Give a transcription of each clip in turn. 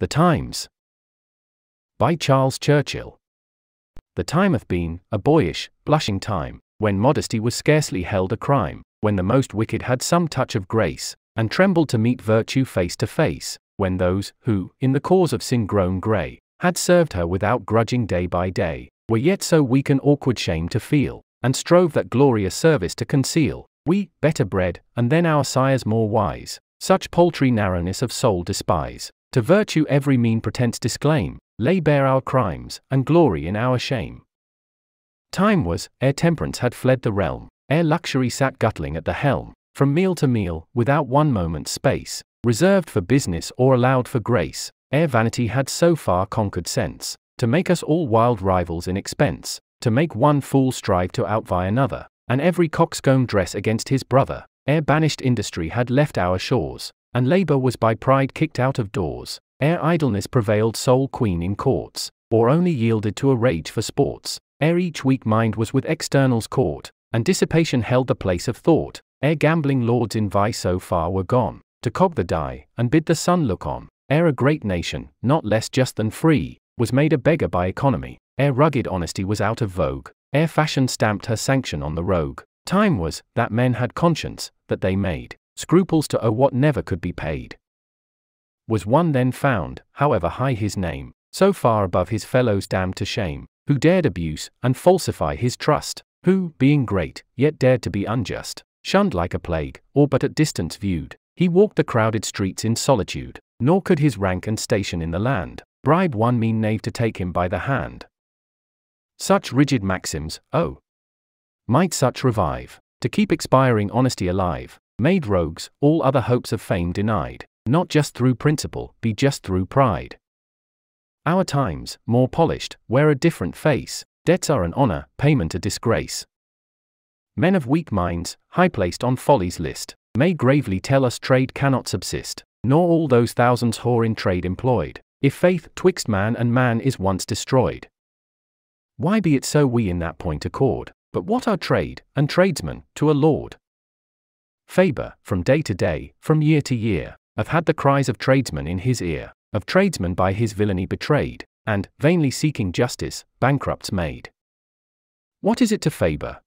The Times. By Charles Churchill. The time hath been, a boyish, blushing time, when modesty was scarcely held a crime, when the most wicked had some touch of grace, and trembled to meet virtue face to face, when those, who, in the cause of sin grown grey, had served her without grudging day by day, were yet so weak and awkward shame to feel, and strove that glorious service to conceal, we, better bred, and then our sires more wise, such paltry narrowness of soul despise, to virtue every mean pretense disclaim, lay bare our crimes, and glory in our shame. Time was, ere temperance had fled the realm, ere luxury sat guttling at the helm, from meal to meal, without one moment's space, reserved for business or allowed for grace, ere vanity had so far conquered sense, to make us all wild rivals in expense, to make one fool strive to outvie another, and every coxcomb dress against his brother, ere banished industry had left our shores, and labour was by pride kicked out of doors, ere idleness prevailed sole queen in courts, or only yielded to a rage for sports, ere each weak mind was with externals caught, and dissipation held the place of thought, ere gambling lords in vice so far were gone, to cog the die, and bid the sun look on, ere a great nation, not less just than free, was made a beggar by economy, ere rugged honesty was out of vogue, ere fashion stamped her sanction on the rogue. Time was, that men had conscience, that they made scruples to owe what never could be paid. Was one then found, however high his name, so far above his fellows damned to shame, who dared abuse and falsify his trust, who, being great, yet dared to be unjust, shunned like a plague, or but at distance viewed, he walked the crowded streets in solitude, nor could his rank and station in the land bribe one mean knave to take him by the hand. Such rigid maxims, oh! Might such revive, to keep expiring honesty alive, made rogues, all other hopes of fame denied, not just through principle, be just through pride. Our times, more polished, wear a different face, debts are an honor, payment a disgrace. Men of weak minds, high placed on folly's list, may gravely tell us trade cannot subsist, nor all those thousands whore in trade employed, if faith twixt man and man is once destroyed. Why be it so we in that point accord, but what are trade, and tradesmen, to a lord, Faber, from day to day, from year to year, have had the cries of tradesmen in his ear, of tradesmen by his villainy betrayed, and, vainly seeking justice, bankrupts made. What is it to Faber?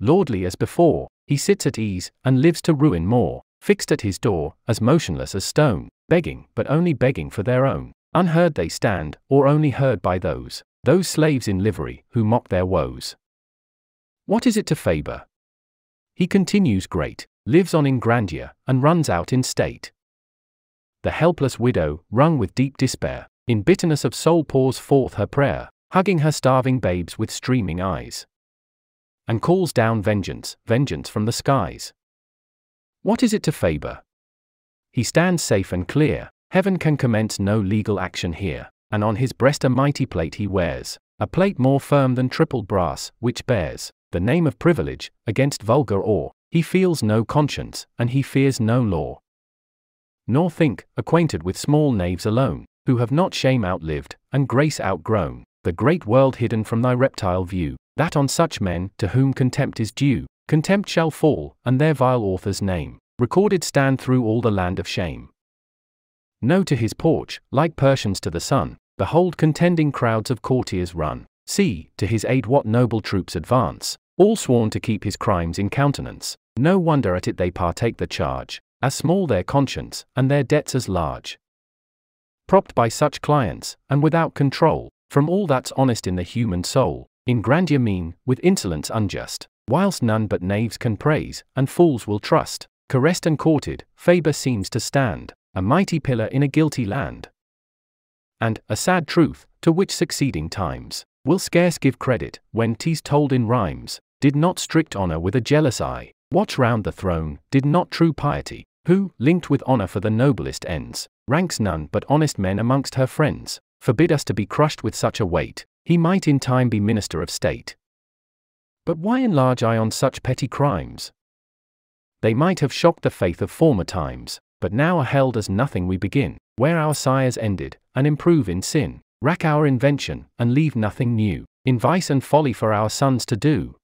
Lordly as before, he sits at ease, and lives to ruin more, fixed at his door, as motionless as stone, begging, but only begging for their own. Unheard they stand, or only heard by those, those slaves in livery, who mock their woes. What is it to Faber? He continues great lives on in grandeur, and runs out in state. The helpless widow, wrung with deep despair, in bitterness of soul pours forth her prayer, hugging her starving babes with streaming eyes. And calls down vengeance, vengeance from the skies. What is it to Faber? He stands safe and clear, heaven can commence no legal action here, and on his breast a mighty plate he wears, a plate more firm than tripled brass, which bears the name of privilege, against vulgar awe, he feels no conscience, and he fears no law. Nor think, acquainted with small knaves alone, who have not shame outlived, and grace outgrown, the great world hidden from thy reptile view, that on such men, to whom contempt is due, contempt shall fall, and their vile author's name, recorded stand through all the land of shame. No to his porch, like Persians to the sun, behold contending crowds of courtiers run, see, to his aid what noble troops advance, all sworn to keep his crimes in countenance, no wonder at it they partake the charge, as small their conscience, and their debts as large. Propped by such clients, and without control, from all that's honest in the human soul, in grandeur mean, with insolence unjust, whilst none but knaves can praise, and fools will trust, caressed and courted, Faber seems to stand, a mighty pillar in a guilty land. And, a sad truth, to which succeeding times will scarce give credit, when tis told in rhymes, did not strict honor with a jealous eye, Watch round the throne, did not true piety, who, linked with honor for the noblest ends, ranks none but honest men amongst her friends, forbid us to be crushed with such a weight, he might in time be minister of state. But why enlarge I on such petty crimes? They might have shocked the faith of former times, but now are held as nothing we begin, where our sires ended, and improve in sin, rack our invention, and leave nothing new, in vice and folly for our sons to do,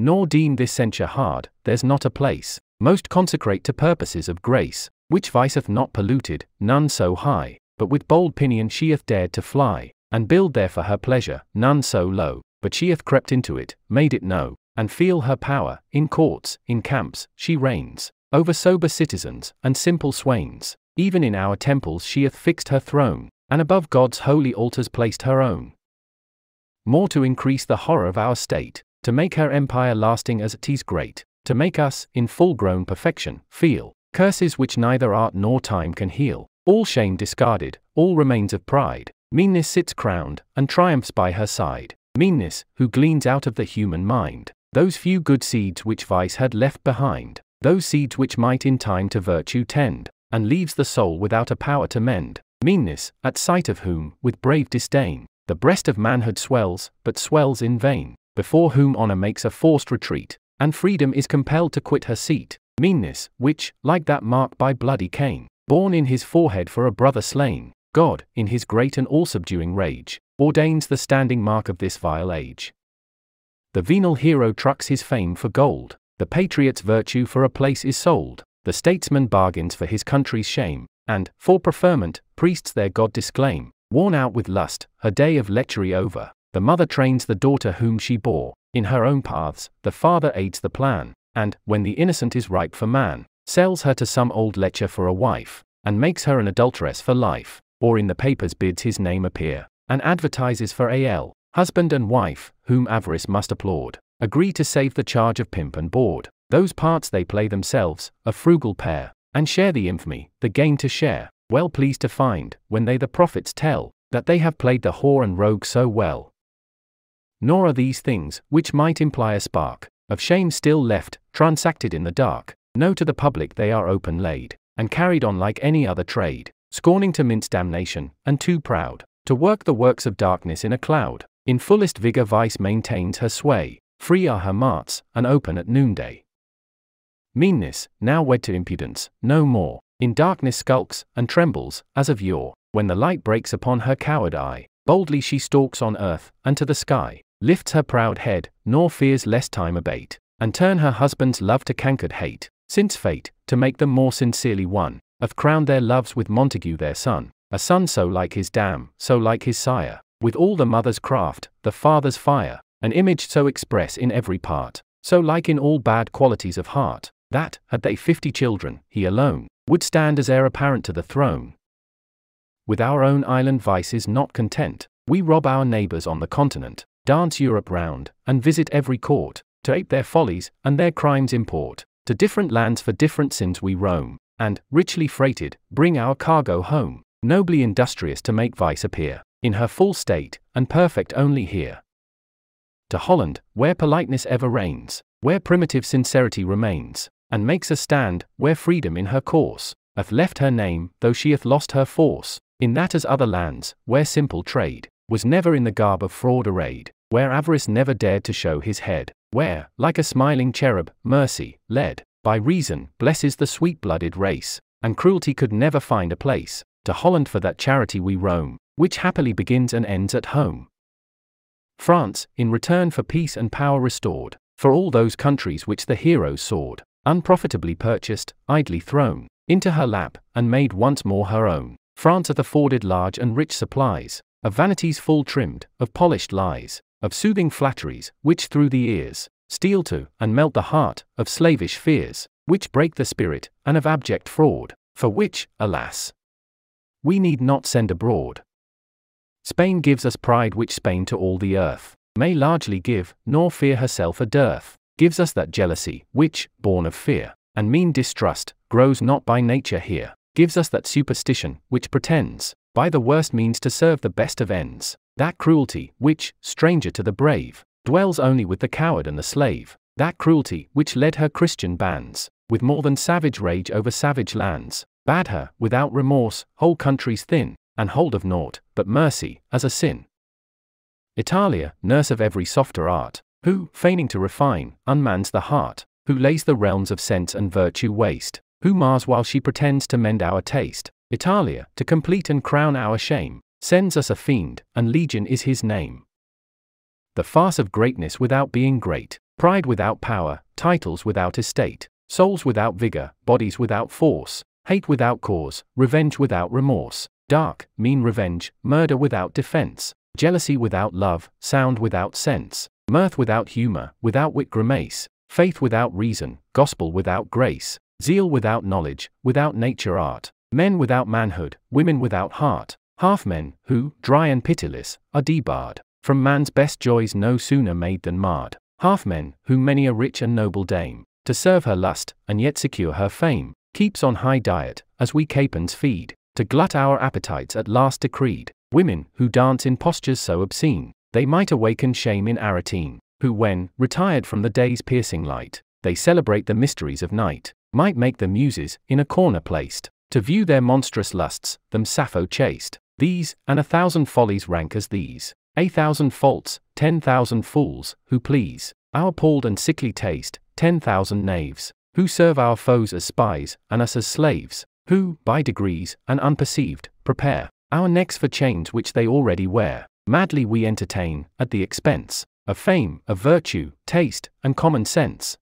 nor deem this censure hard, there's not a place, most consecrate to purposes of grace, which vice hath not polluted, none so high, but with bold pinion she hath dared to fly, and build there for her pleasure, none so low, but she hath crept into it, made it know, and feel her power, in courts, in camps, she reigns, over sober citizens, and simple swains, even in our temples she hath fixed her throne, and above God's holy altars placed her own. More to increase the horror of our state, to make her empire lasting as it is great, to make us, in full-grown perfection, feel curses which neither art nor time can heal, all shame discarded, all remains of pride, meanness sits crowned, and triumphs by her side, meanness, who gleans out of the human mind, those few good seeds which vice had left behind, those seeds which might in time to virtue tend, and leaves the soul without a power to mend, meanness, at sight of whom, with brave disdain, the breast of manhood swells, but swells in vain before whom honor makes a forced retreat, and freedom is compelled to quit her seat, meanness, which, like that mark by bloody Cain, born in his forehead for a brother slain, God, in his great and all-subduing rage, ordains the standing mark of this vile age. The venal hero trucks his fame for gold, the patriot's virtue for a place is sold, the statesman bargains for his country's shame, and, for preferment, priests their God disclaim, worn out with lust, her day of lechery over, the mother trains the daughter whom she bore, in her own paths, the father aids the plan, and, when the innocent is ripe for man, sells her to some old lecher for a wife, and makes her an adulteress for life, or in the papers bids his name appear, and advertises for A.L., husband and wife, whom avarice must applaud, agree to save the charge of pimp and board, those parts they play themselves, a frugal pair, and share the infamy, the gain to share, well pleased to find, when they the profits tell, that they have played the whore and rogue so well, nor are these things, which might imply a spark of shame still left, transacted in the dark. No to the public they are open laid, and carried on like any other trade, scorning to mince damnation, and too proud to work the works of darkness in a cloud. In fullest vigor, vice maintains her sway, free are her marts, and open at noonday. Meanness, now wed to impudence, no more, in darkness skulks, and trembles, as of yore, when the light breaks upon her coward eye. Boldly she stalks on earth, and to the sky, Lifts her proud head, nor fears lest time abate, and turn her husband's love to cankered hate, since fate, to make them more sincerely one, hath crowned their loves with Montague their son, a son so like his dam, so like his sire, with all the mother's craft, the father's fire, an image so express in every part, so like in all bad qualities of heart, that, had they fifty children, he alone, would stand as heir apparent to the throne. With our own island vices not content, we rob our neighbours on the continent, dance Europe round, and visit every court, to ape their follies, and their crimes import, to different lands for different sins we roam, and, richly freighted, bring our cargo home, nobly industrious to make vice appear, in her full state, and perfect only here. To Holland, where politeness ever reigns, where primitive sincerity remains, and makes a stand, where freedom in her course, hath left her name, though she hath lost her force, in that as other lands, where simple trade, was never in the garb of fraud arrayed, where avarice never dared to show his head, where, like a smiling cherub, mercy, led by reason, blesses the sweet blooded race, and cruelty could never find a place. To Holland for that charity we roam, which happily begins and ends at home. France, in return for peace and power restored, for all those countries which the hero's sword, unprofitably purchased, idly thrown, into her lap, and made once more her own, France hath afforded large and rich supplies, of vanities full trimmed, of polished lies, of soothing flatteries, which through the ears steal to and melt the heart, of slavish fears, which break the spirit, and of abject fraud, for which, alas, we need not send abroad. Spain gives us pride which Spain to all the earth may largely give, nor fear herself a dearth, gives us that jealousy which, born of fear and mean distrust, grows not by nature here, gives us that superstition which pretends by the worst means to serve the best of ends, that cruelty, which, stranger to the brave, dwells only with the coward and the slave, that cruelty, which led her Christian bands, with more than savage rage over savage lands, bade her, without remorse, whole countries thin, and hold of naught, but mercy, as a sin. Italia, nurse of every softer art, who, feigning to refine, unmans the heart, who lays the realms of sense and virtue waste, who mars while she pretends to mend our taste, Italia, to complete and crown our shame, sends us a fiend, and legion is his name. The farce of greatness without being great, pride without power, titles without estate, souls without vigor, bodies without force, hate without cause, revenge without remorse, dark, mean revenge, murder without defense, jealousy without love, sound without sense, mirth without humor, without wit grimace, faith without reason, gospel without grace, zeal without knowledge, without nature art, Men without manhood, women without heart, half men, who, dry and pitiless, are debarred from man's best joys no sooner made than marred, half men, who many a rich and noble dame, to serve her lust, and yet secure her fame, keeps on high diet, as we capons feed, to glut our appetites at last decreed, women, who dance in postures so obscene, they might awaken shame in Aratine, who when, retired from the day's piercing light, they celebrate the mysteries of night, might make the muses, in a corner placed, to view their monstrous lusts, them Sappho chased. These, and a thousand follies rank as these. A thousand faults, ten thousand fools, who please our pall'd and sickly taste, ten thousand knaves, who serve our foes as spies, and us as slaves, who, by degrees, and unperceived, prepare our necks for chains which they already wear. Madly we entertain, at the expense of fame, of virtue, taste, and common sense.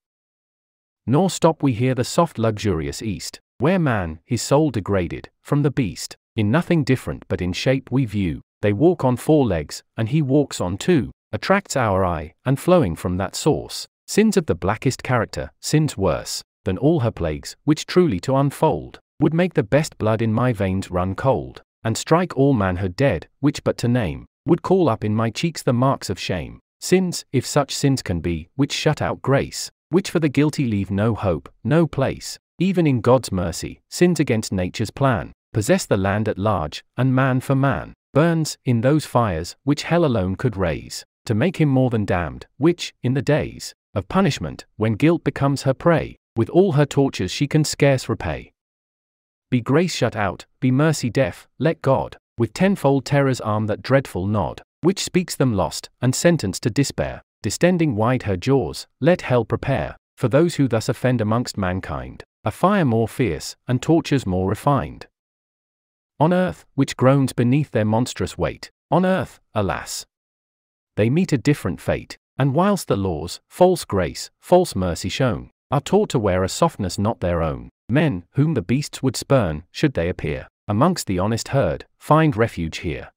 Nor stop we here the soft luxurious East, where man, his soul degraded, from the beast, in nothing different but in shape we view, they walk on four legs, and he walks on two, attracts our eye, and flowing from that source, sins of the blackest character, sins worse than all her plagues, which truly to unfold, would make the best blood in my veins run cold, and strike all manhood dead, which but to name, would call up in my cheeks the marks of shame, sins, if such sins can be, which shut out grace, which for the guilty leave no hope, no place, even in God's mercy, sins against nature's plan, possess the land at large, and man for man, burns, in those fires, which hell alone could raise, to make him more than damned, which, in the days of punishment, when guilt becomes her prey, with all her tortures she can scarce repay. Be grace shut out, be mercy deaf, let God, with tenfold terror's arm that dreadful nod, which speaks them lost, and sentenced to despair, distending wide her jaws, let hell prepare, for those who thus offend amongst mankind. A fire more fierce, and tortures more refined. On earth, which groans beneath their monstrous weight, on earth, alas! They meet a different fate, and whilst the laws, false grace, false mercy shown, are taught to wear a softness not their own, men, whom the beasts would spurn, should they appear, amongst the honest herd, find refuge here.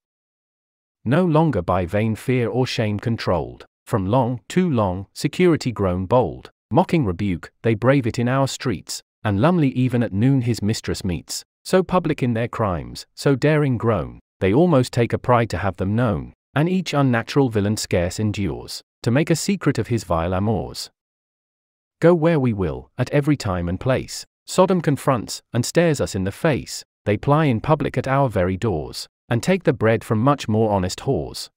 No longer by vain fear or shame controlled, from long, too long, security grown bold, mocking rebuke, they brave it in our streets, and Lumley even at noon his mistress meets, so public in their crimes, so daring grown, they almost take a pride to have them known, and each unnatural villain scarce endures, to make a secret of his vile amours. Go where we will, at every time and place, Sodom confronts, and stares us in the face, they ply in public at our very doors, and take the bread from much more honest whores.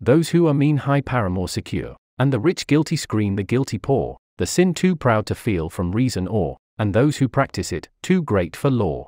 Those who are mean high paramour secure, and the rich guilty screen the guilty poor, the sin too proud to feel from reason or, and those who practice it, too great for law.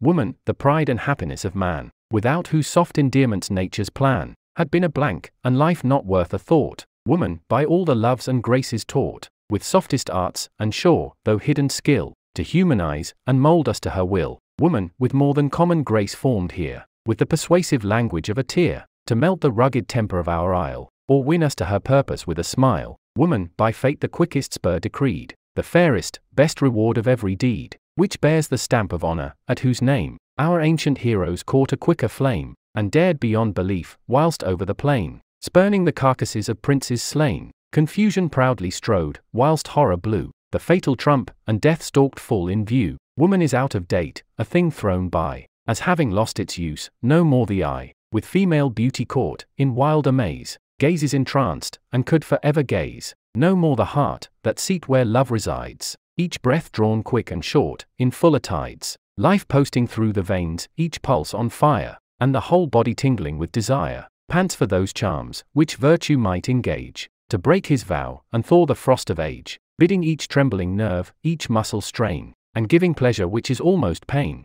Woman, the pride and happiness of man, without whose soft endearments nature's plan, had been a blank, and life not worth a thought, woman, by all the loves and graces taught, with softest arts, and sure, though hidden skill, to humanize, and mould us to her will, woman, with more than common grace formed here, with the persuasive language of a tear, to melt the rugged temper of our isle, or win us to her purpose with a smile, Woman, by fate the quickest spur decreed, the fairest, best reward of every deed, which bears the stamp of honor, at whose name our ancient heroes caught a quicker flame, and dared beyond belief, whilst over the plain, spurning the carcasses of princes slain, confusion proudly strode, whilst horror blew, the fatal trump, and death stalked full in view. Woman is out of date, a thing thrown by, as having lost its use, no more the eye, with female beauty caught, in wild amaze, gazes entranced, and could forever gaze, no more the heart, that seat where love resides, each breath drawn quick and short, in fuller tides, life posting through the veins, each pulse on fire, and the whole body tingling with desire, pants for those charms, which virtue might engage, to break his vow, and thaw the frost of age, bidding each trembling nerve, each muscle strain, and giving pleasure which is almost pain.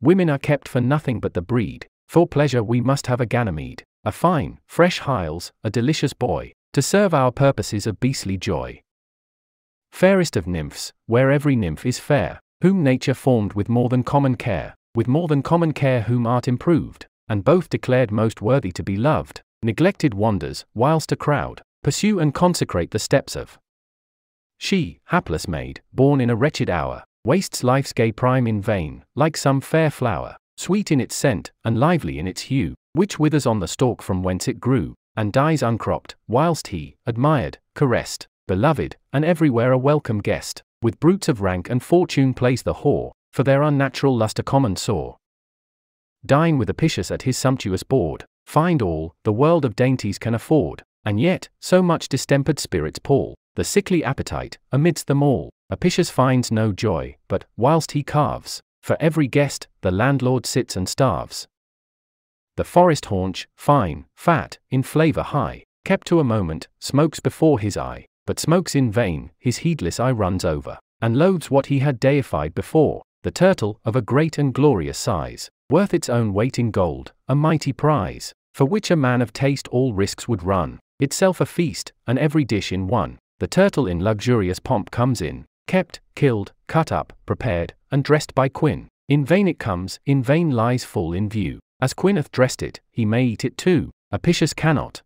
Women are kept for nothing but the breed, for pleasure we must have a Ganymede, a fine, fresh hiles, a delicious boy, to serve our purposes of beastly joy. Fairest of nymphs, where every nymph is fair, whom nature formed with more than common care, with more than common care whom art improved, and both declared most worthy to be loved, neglected wanders, whilst a crowd, pursue and consecrate the steps of. She, hapless maid, born in a wretched hour, wastes life's gay prime in vain, like some fair flower, sweet in its scent, and lively in its hue, which withers on the stalk from whence it grew, and dies uncropped, whilst he, admired, caressed, beloved, and everywhere a welcome guest, with brutes of rank and fortune plays the whore, for their unnatural lust a common sore. Dine with Apicius at his sumptuous board, find all the world of dainties can afford, and yet, so much distempered spirits pall, the sickly appetite, amidst them all, Apicius finds no joy, but, whilst he carves, for every guest, the landlord sits and starves the forest haunch, fine, fat, in flavor high, kept to a moment, smokes before his eye, but smokes in vain, his heedless eye runs over, and loathes what he had deified before, the turtle of a great and glorious size, worth its own weight in gold, a mighty prize, for which a man of taste all risks would run, itself a feast, and every dish in one, the turtle in luxurious pomp comes in, kept, killed, cut up, prepared, and dressed by Quinn, in vain it comes, in vain lies full in view, as Quinn dressed it, he may eat it too, Apicius cannot.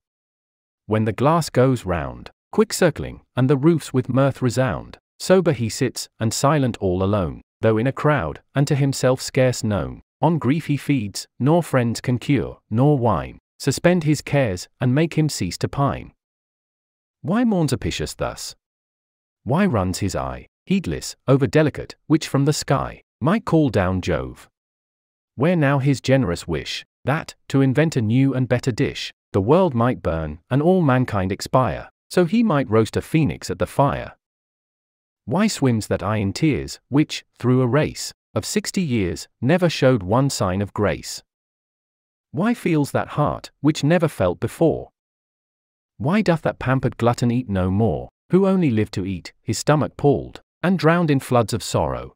When the glass goes round, quick circling, and the roofs with mirth resound, sober he sits, and silent all alone, though in a crowd, and to himself scarce known, on grief he feeds, nor friends can cure, nor wine, suspend his cares, and make him cease to pine. Why mourns Apicius thus? Why runs his eye, heedless, over delicate, which from the sky, might call down Jove? Where now his generous wish, that, to invent a new and better dish, the world might burn, and all mankind expire, so he might roast a phoenix at the fire. Why swims that eye in tears, which, through a race of sixty years, never showed one sign of grace? Why feels that heart, which never felt before? Why doth that pampered glutton eat no more, who only lived to eat, his stomach pulled, and drowned in floods of sorrow?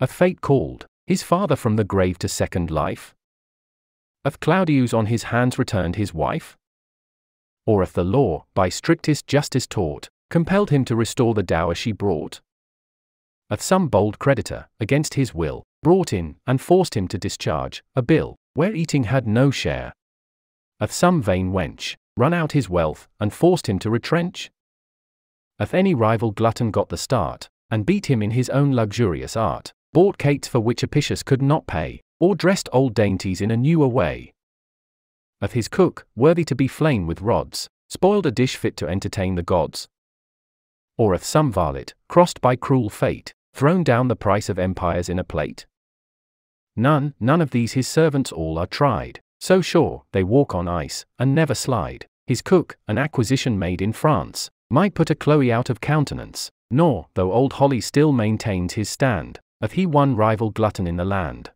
A fate called, his father from the grave to second life? Hath Claudius on his hands returned his wife? Or hath the law, by strictest justice taught, compelled him to restore the dower she brought? Hath some bold creditor, against his will, brought in, and forced him to discharge, a bill, where eating had no share? Hath some vain wench, run out his wealth, and forced him to retrench? Hath any rival glutton got the start, and beat him in his own luxurious art? bought cates for which Apicius could not pay, or dressed old dainties in a newer way. Of his cook, worthy to be slain with rods, spoiled a dish fit to entertain the gods. Or of some varlet, crossed by cruel fate, thrown down the price of empires in a plate. None, none of these his servants all are tried, so sure, they walk on ice, and never slide. His cook, an acquisition made in France, might put a Chloe out of countenance, nor, though old Holly still maintains his stand, of he one rival glutton in the land.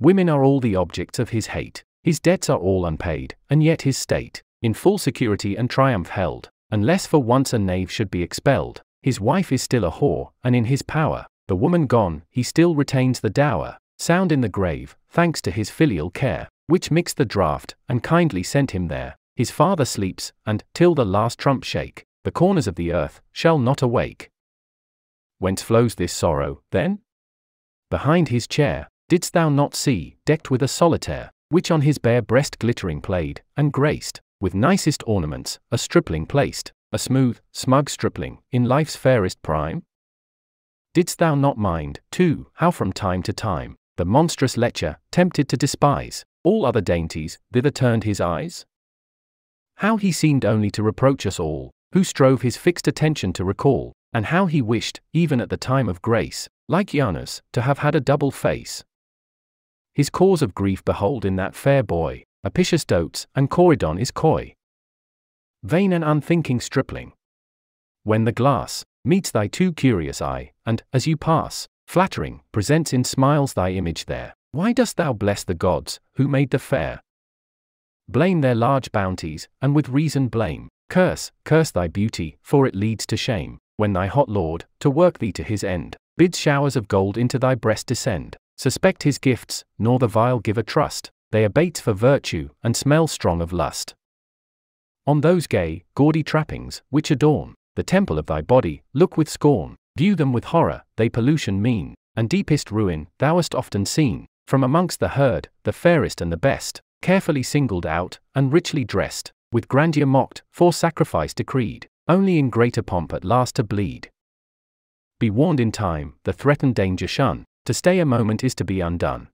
Women are all the objects of his hate, his debts are all unpaid, and yet his state, in full security and triumph held, unless for once a knave should be expelled, his wife is still a whore, and in his power, the woman gone, he still retains the dower, sound in the grave, thanks to his filial care, which mixed the draught, and kindly sent him there, his father sleeps, and, till the last trump shake, the corners of the earth, shall not awake whence flows this sorrow, then? Behind his chair, didst thou not see, decked with a solitaire, which on his bare breast glittering played, and graced, with nicest ornaments, a stripling placed, a smooth, smug stripling, in life's fairest prime? Didst thou not mind, too, how from time to time, the monstrous lecher, tempted to despise, all other dainties, thither turned his eyes? How he seemed only to reproach us all, who strove his fixed attention to recall, and how he wished, even at the time of grace, like Janus, to have had a double face. His cause of grief behold in that fair boy, Apicius dotes, and Corydon is coy. Vain and unthinking stripling. When the glass meets thy too curious eye, and, as you pass, flattering, presents in smiles thy image there, why dost thou bless the gods, who made the fair? Blame their large bounties, and with reason blame. Curse, curse thy beauty, for it leads to shame, when thy hot lord, to work thee to his end, bids showers of gold into thy breast descend. Suspect his gifts, nor the vile giver trust, they abate for virtue, and smell strong of lust. On those gay, gaudy trappings, which adorn the temple of thy body, look with scorn, view them with horror, they pollution mean, and deepest ruin thou hast often seen, from amongst the herd, the fairest and the best, carefully singled out, and richly dressed, with grandeur mocked, for sacrifice decreed, only in greater pomp at last to bleed. Be warned in time, the threatened danger shun, to stay a moment is to be undone.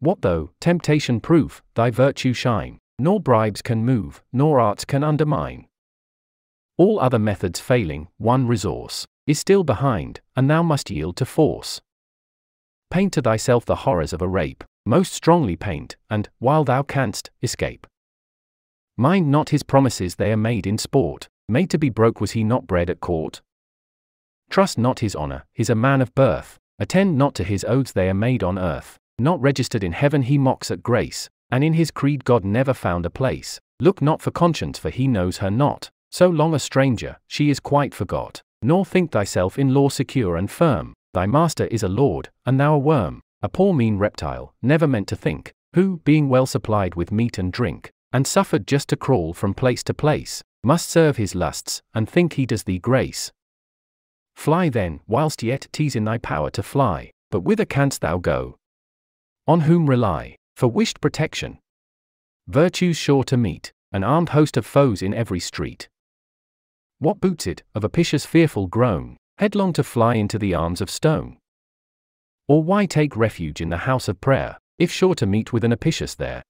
What though, temptation proof, thy virtue shine, nor bribes can move, nor arts can undermine. All other methods failing, one resource is still behind, and thou must yield to force. Paint to thyself the horrors of a rape, most strongly paint, and, while thou canst, escape. Mind not his promises they are made in sport, made to be broke was he not bred at court. Trust not his honor, he's a man of birth, attend not to his oaths they are made on earth, not registered in heaven he mocks at grace, and in his creed God never found a place. Look not for conscience for he knows her not, so long a stranger, she is quite forgot, nor think thyself in law secure and firm, thy master is a lord, and thou a worm, a poor mean reptile, never meant to think, who, being well supplied with meat and drink, and suffered just to crawl from place to place, must serve his lusts, and think he does thee grace. Fly then, whilst yet 'tis in thy power to fly, but whither canst thou go? On whom rely, for wished protection? Virtue's sure to meet, an armed host of foes in every street. What boots it, of Apicius fearful groan, headlong to fly into the arms of stone? Or why take refuge in the house of prayer, if sure to meet with an Apicius there?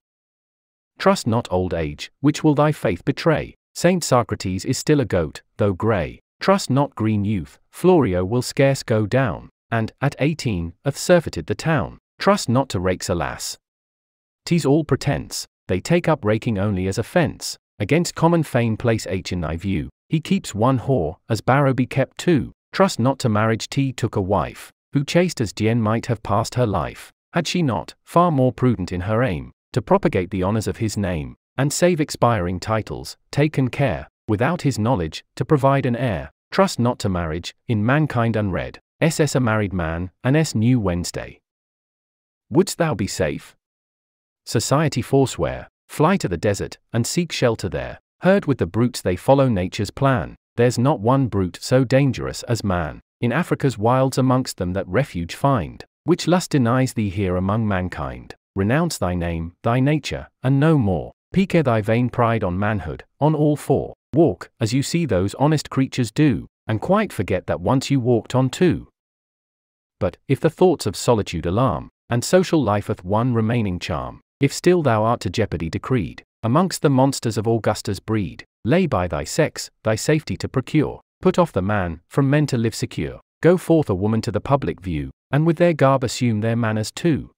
Trust not old age, which will thy faith betray. Saint Socrates is still a goat, though grey. Trust not green youth, Florio will scarce go down, and, at eighteen, hath surfeited the town. Trust not to rakes, alas. Tis all pretence, they take up raking only as offence. Against common fame place H in thy view. He keeps one whore, as Barrowby kept two. Trust not to marriage T took a wife, who chaste as Dian might have passed her life, had she not, far more prudent in her aim, to propagate the honors of his name, and save expiring titles, taken care, without his knowledge, to provide an heir, trust not to marriage, in mankind unread, ss a married man, and s new Wednesday. Wouldst thou be safe? Society forswear, fly to the desert, and seek shelter there, herd with the brutes they follow nature's plan, there's not one brute so dangerous as man, in Africa's wilds amongst them that refuge find, which lust denies thee here among mankind renounce thy name, thy nature, and no more. Pique thy vain pride on manhood, on all four. Walk, as you see those honest creatures do, and quite forget that once you walked on two. But, if the thoughts of solitude alarm, and social life hath one remaining charm, if still thou art to jeopardy decreed, amongst the monsters of Augusta's breed, lay by thy sex, thy safety to procure, put off the man, from men to live secure, go forth a woman to the public view, and with their garb assume their manners too.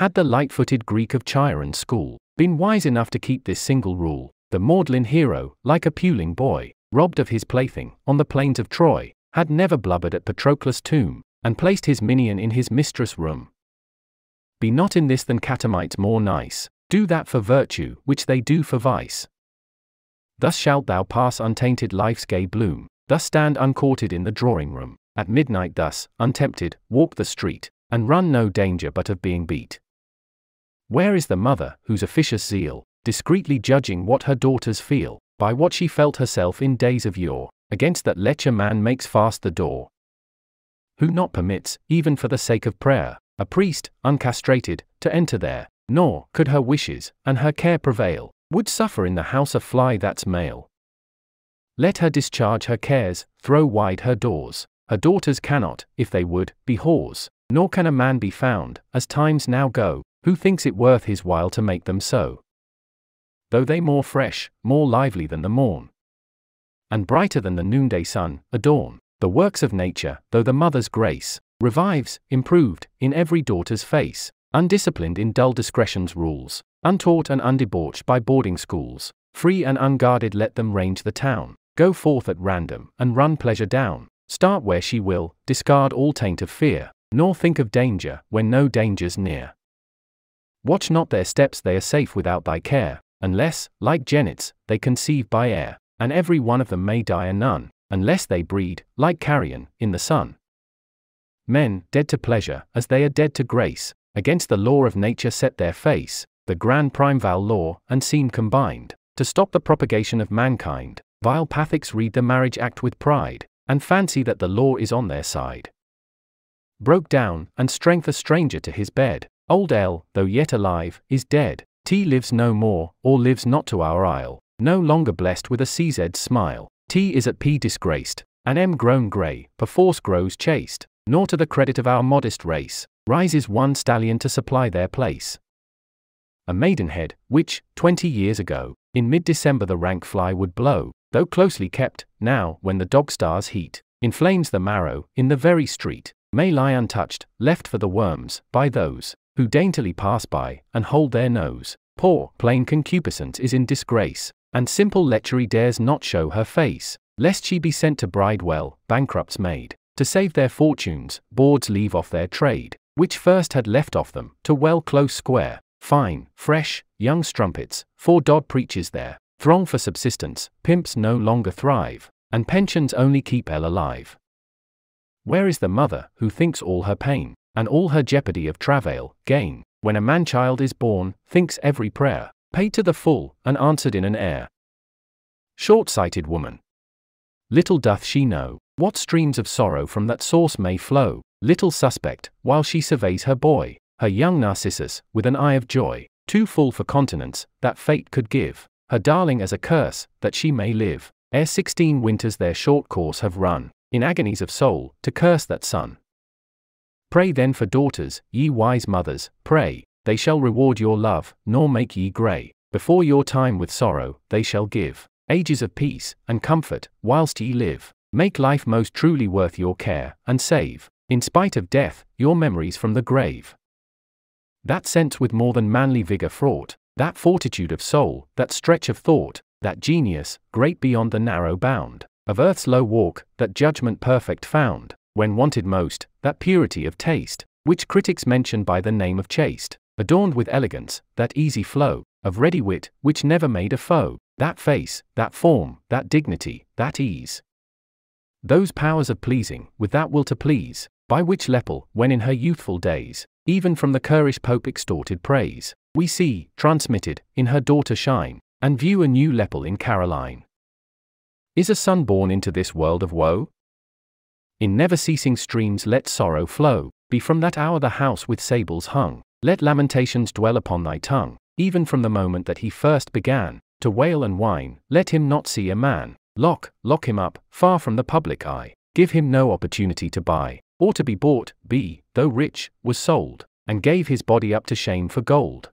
Had the light-footed Greek of Chiron school been wise enough to keep this single rule, the maudlin hero, like a puling boy, robbed of his plaything, on the plains of Troy, had never blubbered at Patroclus' tomb, and placed his minion in his mistress' room. Be not in this than catamites more nice, do that for virtue which they do for vice. Thus shalt thou pass untainted life's gay bloom, thus stand uncourted in the drawing room, at midnight thus, untempted, walk the street, and run no danger but of being beat. Where is the mother, whose officious zeal, discreetly judging what her daughters feel, by what she felt herself in days of yore, against that lecher man makes fast the door? Who not permits, even for the sake of prayer, a priest, uncastrated, to enter there, nor, could her wishes, and her care prevail, would suffer in the house a fly that's male. Let her discharge her cares, throw wide her doors. Her daughters cannot, if they would, be whores, nor can a man be found, as times now go, who thinks it worth his while to make them so? Though they more fresh, more lively than the morn, and brighter than the noonday sun, adorn the works of nature, though the mother's grace revives, improved, in every daughter's face, undisciplined in dull discretion's rules, untaught and undebauched by boarding schools, free and unguarded let them range the town, go forth at random, and run pleasure down, start where she will, discard all taint of fear, nor think of danger when no danger's near. Watch not their steps, they are safe without thy care, unless, like jennets, they conceive by air, and every one of them may die a nun, unless they breed, like carrion, in the sun. Men, dead to pleasure, as they are dead to grace, against the law of nature set their face, the grand primeval law and seem combined, to stop the propagation of mankind. Vile pathics read the marriage act with pride, and fancy that the law is on their side. Broke down, and strength a stranger to his bed, Old L, though yet alive, is dead. T lives no more, or lives not to our isle. No longer blessed with a CZ smile. T is at P disgraced. An M grown grey, perforce grows chaste. Nor to the credit of our modest race, rises one stallion to supply their place. A maidenhead, which, twenty years ago, in mid-December the rank fly would blow, though closely kept, now, when the dog stars heat, inflames the marrow, in the very street, may lie untouched, left for the worms, by those who daintily pass by and hold their nose. Poor, plain concupiscence is in disgrace, and simple lechery dares not show her face, lest she be sent to bridewell, bankrupts made. To save their fortunes, boards leave off their trade, which first had left off them, to well close square. Fine, fresh, young strumpets, Four Dodd preaches there. Throng for subsistence, pimps no longer thrive, and pensions only keep elle alive. Where is the mother who thinks all her pain and all her jeopardy of travail, gain, when a man child is born, thinks every prayer, paid to the full, and answered in an air. Short sighted woman. Little doth she know, what streams of sorrow from that source may flow, little suspect, while she surveys her boy, her young Narcissus, with an eye of joy, too full for continence, that fate could give, her darling as a curse, that she may live, ere sixteen winters their short course have run, in agonies of soul, to curse that son, Pray then for daughters, ye wise mothers, pray, they shall reward your love, nor make ye grey. Before your time with sorrow, they shall give ages of peace and comfort, whilst ye live. Make life most truly worth your care, and save, in spite of death, your memories from the grave. That sense with more than manly vigour fraught, that fortitude of soul, that stretch of thought, that genius, great beyond the narrow bound, of earth's low walk, that judgment perfect found, when wanted most, that purity of taste, which critics mention by the name of chaste, adorned with elegance, that easy flow, of ready wit, which never made a foe, that face, that form, that dignity, that ease. Those powers of pleasing, with that will to please, by which Lepel, when in her youthful days, even from the currish Pope extorted praise, we see, transmitted, in her daughter shine, and view a new Lepel in Caroline. Is a son born into this world of woe? In never ceasing streams let sorrow flow, be from that hour the house with sables hung, let lamentations dwell upon thy tongue, even from the moment that he first began, to wail and whine, let him not see a man, lock, lock him up, far from the public eye, give him no opportunity to buy, or to be bought, be, though rich, was sold, and gave his body up to shame for gold.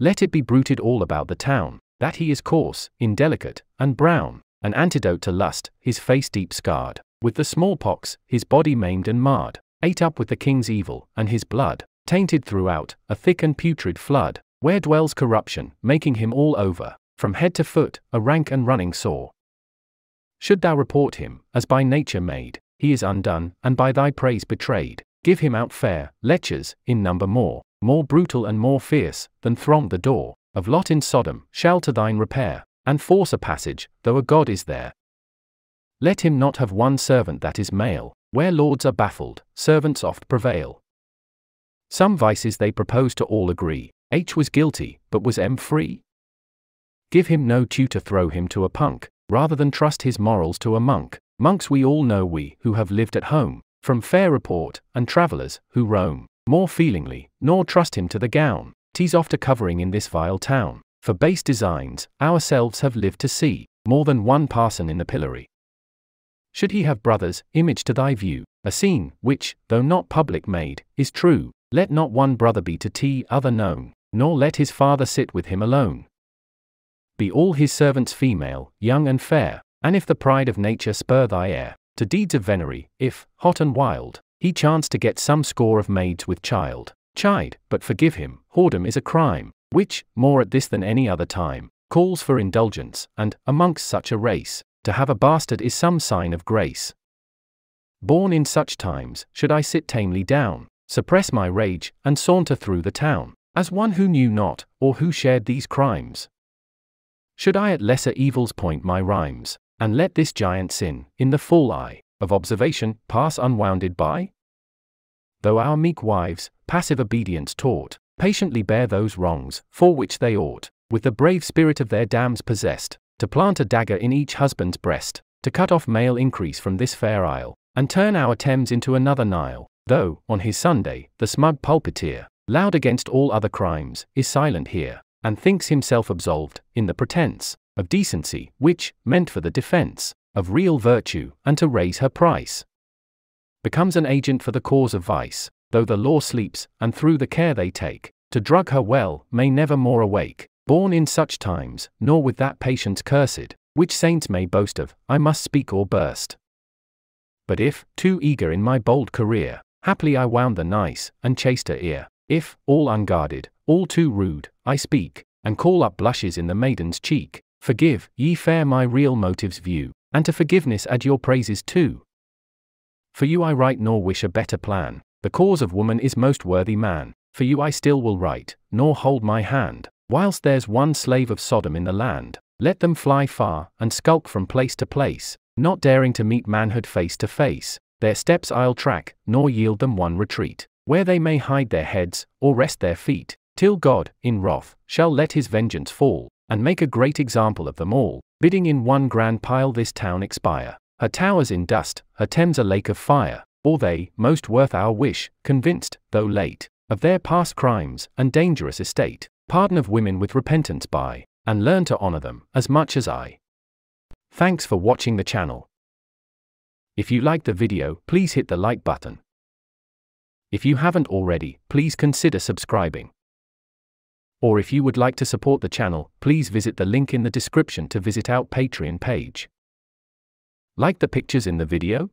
Let it be bruited all about the town, that he is coarse, indelicate, and brown, an antidote to lust, his face deep scarred, with the smallpox, his body maimed and marred, ate up with the king's evil, and his blood, tainted throughout, a thick and putrid flood, where dwells corruption, making him all over, from head to foot, a rank and running sore. Should thou report him, as by nature made, he is undone, and by thy praise betrayed, give him out fair, lechers, in number more, more brutal and more fierce, than thronged the door, of Lot in Sodom, shall to thine repair, and force a passage, though a God is there, let him not have one servant that is male, where lords are baffled, servants oft prevail. Some vices they propose to all agree, H was guilty, but was M free? Give him no tutor, throw him to a punk, rather than trust his morals to a monk. Monks we all know we who have lived at home, from fair report, and travellers who roam, more feelingly, nor trust him to the gown, tease oft a covering in this vile town, for base designs, ourselves have lived to see, more than one parson in the pillory, should he have brothers, image to thy view, a scene, which, though not public made, is true, let not one brother be to thee other known, nor let his father sit with him alone. Be all his servants female, young and fair, and if the pride of nature spur thy heir, to deeds of venery, if, hot and wild, he chance to get some score of maids with child, chide, but forgive him, whoredom is a crime, which, more at this than any other time, calls for indulgence, and, amongst such a race, to have a bastard is some sign of grace. Born in such times, should I sit tamely down, suppress my rage, and saunter through the town, as one who knew not, or who shared these crimes? Should I at lesser evils point my rhymes, and let this giant sin, in the full eye of observation, pass unwounded by? Though our meek wives, passive obedience taught, patiently bear those wrongs, for which they ought, with the brave spirit of their dams possessed, to plant a dagger in each husband's breast, to cut off male increase from this fair isle, and turn our Thames into another Nile, though, on his Sunday, the smug pulpiteer, loud against all other crimes, is silent here, and thinks himself absolved, in the pretence, of decency, which, meant for the defence, of real virtue, and to raise her price, becomes an agent for the cause of vice, though the law sleeps, and through the care they take, to drug her well, may never more awake, Born in such times, nor with that patience cursed, which saints may boast of, I must speak or burst. But if, too eager in my bold career, haply I wound the nice, and chaster ear, if, all unguarded, all too rude, I speak, and call up blushes in the maiden's cheek, forgive, ye fair my real motives view, and to forgiveness add your praises too. For you I write nor wish a better plan, the cause of woman is most worthy man, for you I still will write, nor hold my hand. Whilst there's one slave of Sodom in the land, let them fly far, and skulk from place to place, not daring to meet manhood face to face, their steps I'll track, nor yield them one retreat, where they may hide their heads, or rest their feet, till God, in wrath, shall let his vengeance fall, and make a great example of them all, bidding in one grand pile this town expire, her towers in dust, her Thames a lake of fire, or they, most worth our wish, convinced, though late, of their past crimes and dangerous estate, pardon of women with repentance by, and learn to honor them as much as I. Thanks for watching the channel. If you liked the video, please hit the like button. If you haven't already, please consider subscribing. Or if you would like to support the channel, please visit the link in the description to visit our Patreon page. Like the pictures in the video?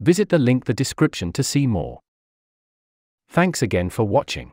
Visit the link the description to see more. Thanks again for watching.